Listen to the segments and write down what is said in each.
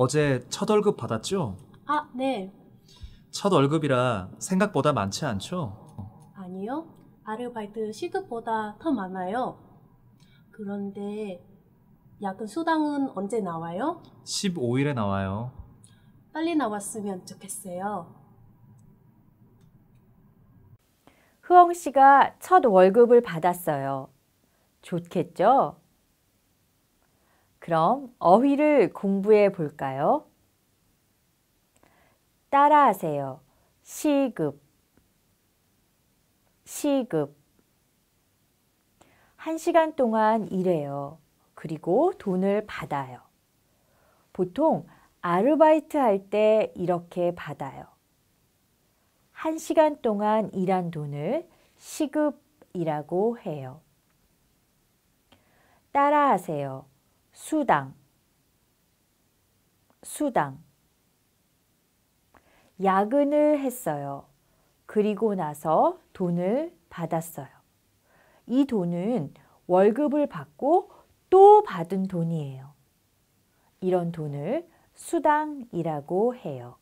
어제 첫 월급 받았죠? 아, 네. 첫 월급이라 생각보다 많지 않죠? 아니요. 아르바이트 시급보다 더 많아요. 그런데 야근 수당은 언제 나와요? 15일에 나와요. 빨리 나왔으면 좋겠어요. 흐엉 씨가 첫 월급을 받았어요. 좋겠죠? 그럼 어휘를 공부해 볼까요? 따라하세요. 시급, 시급. 한 시간 동안 일해요. 그리고 돈을 받아요. 보통 아르바이트 할 때 이렇게 받아요. 한 시간 동안 일한 돈을 시급이라고 해요. 따라하세요. 수당 수당 야근을 했어요. 그리고 나서 돈을 받았어요. 이 돈은 월급을 받고 또 받은 돈이에요. 이런 돈을 수당이라고 해요.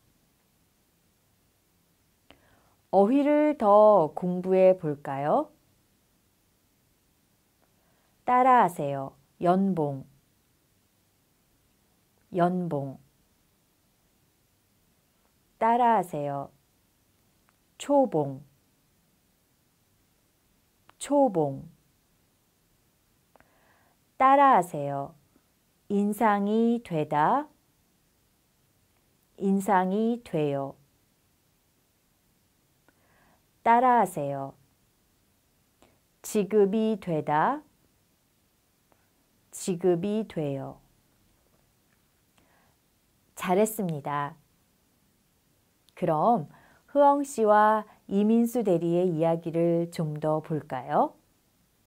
어휘를 더 공부해 볼까요? 따라하세요. 연봉 연봉 따라하세요. 초봉 초봉 따라하세요. 인상이 되다 인상이 돼요. 따라하세요. 지급이 되다 지급이 돼요. 잘했습니다. 그럼 흐엉 씨와 이민수 대리의 이야기를 좀 더 볼까요?